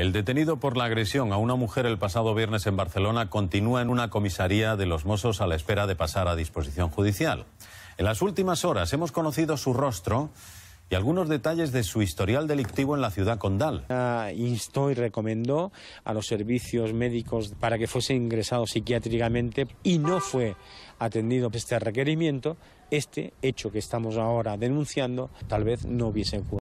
El detenido por la agresión a una mujer el pasado viernes en Barcelona continúa en una comisaría de los Mossos a la espera de pasar a disposición judicial. En las últimas horas hemos conocido su rostro y algunos detalles de su historial delictivo en la ciudad condal. Ah, instó y recomendó a los servicios médicos para que fuese ingresado psiquiátricamente y no fue atendido este requerimiento. Este hecho que estamos ahora denunciando tal vez no hubiese ocurrido.